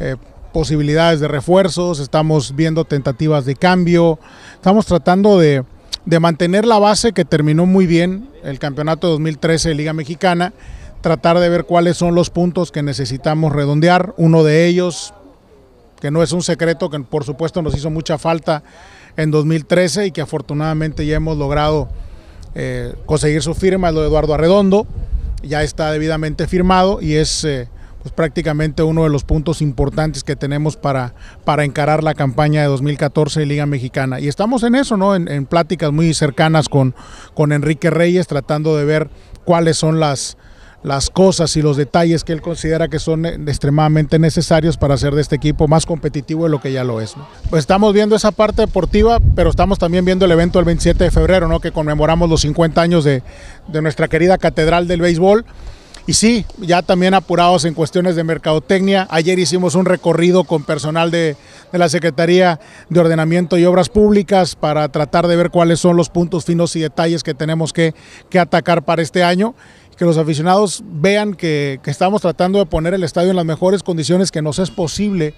Eh, posibilidades de refuerzos, estamos viendo tentativas de cambio, estamos tratando de, mantener la base que terminó muy bien el campeonato 2013 Liga Mexicana, tratar de ver cuáles son los puntos que necesitamos redondear, uno de ellos que no es un secreto, que por supuesto nos hizo mucha falta en 2013 y que afortunadamente ya hemos logrado eh, conseguir su firma, es lo de Eduardo Arredondo, ya está debidamente firmado y es eh, pues prácticamente uno de los puntos importantes que tenemos para, para encarar la campaña de 2014 de Liga Mexicana. Y estamos en eso, ¿no? En, pláticas muy cercanas con, con Enrique Reyes, tratando de ver cuáles son las, cosas y los detalles que él considera que son eh, extremadamente necesarios para hacer de este equipo más competitivo de lo que ya lo es. Pues estamos viendo esa parte deportiva, pero estamos también viendo el evento del 27 de febrero, ¿no? que conmemoramos los 50 años de, de nuestra querida Catedral del Béisbol y sí, ya también apurados en cuestiones de mercadotecnia. Ayer hicimos un recorrido con personal de, la Secretaría de Ordenamiento y Obras Públicas para tratar de ver cuáles son los puntos finos y detalles que tenemos que, atacar para este año. Que los aficionados vean que, estamos tratando de poner el estadio en las mejores condiciones que nos es posible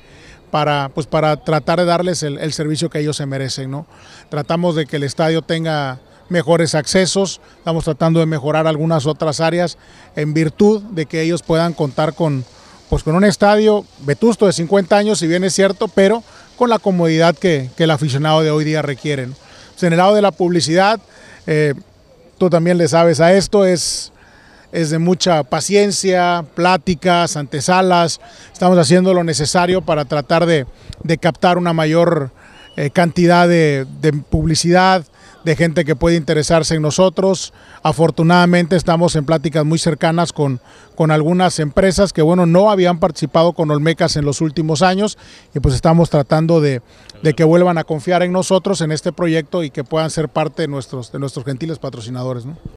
para, pues, para tratar de darles el, el, servicio que ellos se merecen. ¿no? Tratamos de que el estadio tenga mejores accesos, estamos tratando de mejorar algunas otras áreas en virtud de que ellos puedan contar con, pues, con un estadio vetusto de 50 años, si bien es cierto, pero con la comodidad que, el aficionado de hoy día requiere. en el lado de la publicidad, eh, tú también le sabes a esto, es es de mucha paciencia, pláticas, antesalas. Estamos haciendo lo necesario para tratar de, captar una mayor eh, cantidad de, de publicidad, de gente que puede interesarse en nosotros. Afortunadamente estamos en pláticas muy cercanas con, con algunas empresas que, bueno, no habían participado con Olmecas en los últimos años y pues estamos tratando de, de que vuelvan a confiar en nosotros, en este proyecto y que puedan ser parte de nuestros, de nuestros gentiles patrocinadores. ¿no?